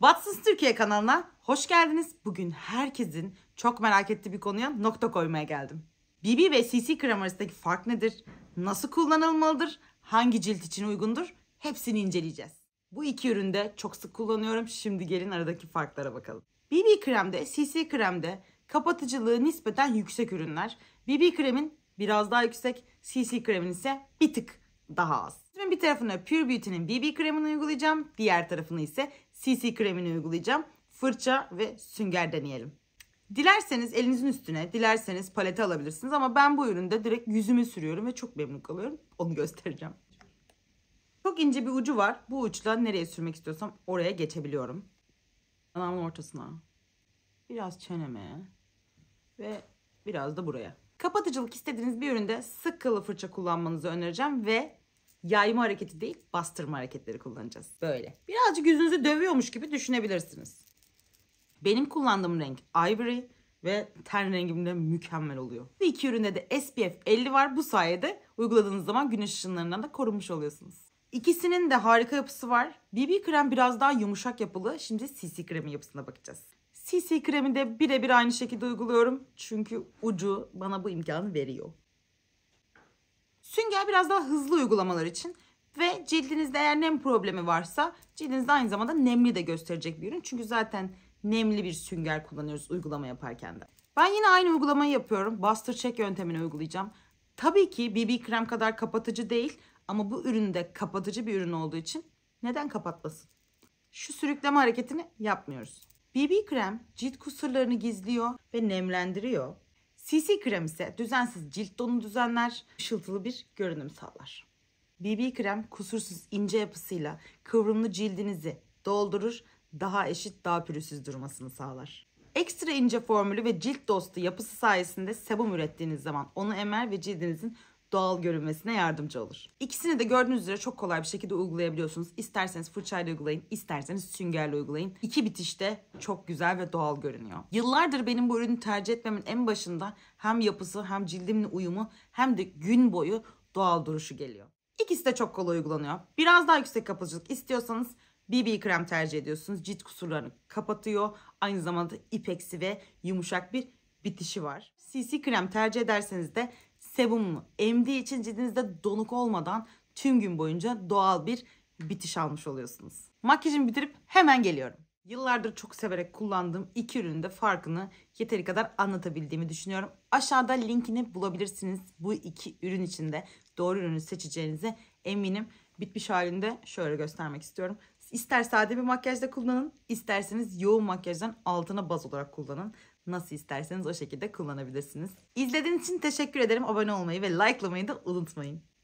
Watsons Türkiye kanalına hoş geldiniz. Bugün herkesin çok merak ettiği bir konuya nokta koymaya geldim. BB ve CC krem arasındaki fark nedir? Nasıl kullanılmalıdır? Hangi cilt için uygundur? Hepsini inceleyeceğiz. Bu iki üründe çok sık kullanıyorum. Şimdi gelin aradaki farklara bakalım. BB kremde, CC kremde kapatıcılığı nispeten yüksek ürünler. BB kremin biraz daha yüksek, CC kremin ise bir tık daha az. Şimdi bir tarafını Pure Beauty'nin BB kremini uygulayacağım. Diğer tarafını ise CC kremini uygulayacağım. Fırça ve sünger deneyelim. Dilerseniz elinizin üstüne, dilerseniz palete alabilirsiniz ama ben bu üründe direkt yüzümü sürüyorum ve çok memnun kalıyorum. Onu göstereceğim. Çok ince bir ucu var. Bu uçla nereye sürmek istiyorsam oraya geçebiliyorum. Anamın ortasına. Biraz çeneme. Ve biraz da buraya. Kapatıcılık istediğiniz bir üründe sık kılı fırça kullanmanızı önereceğim ve yayma hareketi değil bastırma hareketleri kullanacağız. Böyle. Birazcık yüzünüzü dövüyormuş gibi düşünebilirsiniz. Benim kullandığım renk Ivory ve ten rengimde mükemmel oluyor. Bu iki üründe de SPF 50 var. Bu sayede uyguladığınız zaman güneş ışınlarından da korunmuş oluyorsunuz. İkisinin de harika yapısı var. BB krem biraz daha yumuşak yapılı. Şimdi CC kremin yapısına bakacağız. CC kremi de birebir aynı şekilde uyguluyorum. Çünkü ucu bana bu imkanı veriyor. Sünger biraz daha hızlı uygulamalar için ve cildinizde eğer nem problemi varsa cildinizde aynı zamanda nemli de gösterecek bir ürün. Çünkü zaten nemli bir sünger kullanıyoruz uygulama yaparken de. Ben yine aynı uygulamayı yapıyorum. Buster check yöntemini uygulayacağım. Tabii ki BB krem kadar kapatıcı değil ama bu ürün de kapatıcı bir ürün olduğu için neden kapatmasın? Şu sürükleme hareketini yapmıyoruz. BB krem cilt kusurlarını gizliyor ve nemlendiriyor. CC krem ise düzensiz cilt tonunu düzenler, ışıltılı bir görünüm sağlar. BB krem kusursuz ince yapısıyla kıvrımlı cildinizi doldurur, daha eşit, daha pürüzsüz durmasını sağlar. Ekstra ince formülü ve cilt dostu yapısı sayesinde sebum ürettiğiniz zaman onu emer ve cildinizin doğal görünmesine yardımcı olur. İkisini de gördüğünüz üzere çok kolay bir şekilde uygulayabiliyorsunuz. İsterseniz fırçayla uygulayın, isterseniz süngerle uygulayın. İki bitişte çok güzel ve doğal görünüyor. Yıllardır benim bu ürünü tercih etmemin en başında hem yapısı hem cildimle uyumu hem de gün boyu doğal duruşu geliyor. İkisi de çok kolay uygulanıyor. Biraz daha yüksek kapatıcılık istiyorsanız BB krem tercih ediyorsunuz. Cilt kusurlarını kapatıyor. Aynı zamanda ipeksi ve yumuşak bir bitişi var. CC krem tercih ederseniz de sebumunu emdiği için cildinizde donuk olmadan tüm gün boyunca doğal bir bitiş almış oluyorsunuz. Makyajımı bitirip hemen geliyorum. Yıllardır çok severek kullandığım iki ürünün de farkını yeteri kadar anlatabildiğimi düşünüyorum. Aşağıda linkini bulabilirsiniz. Bu iki ürün içinde doğru ürünü seçeceğinize eminim. Bitmiş halinde şöyle göstermek istiyorum. İster sade bir makyajda kullanın, isterseniz yoğun makyajdan altına baz olarak kullanın. Nasıl isterseniz o şekilde kullanabilirsiniz. İzlediğiniz için teşekkür ederim. Abone olmayı ve likelamayı da unutmayın.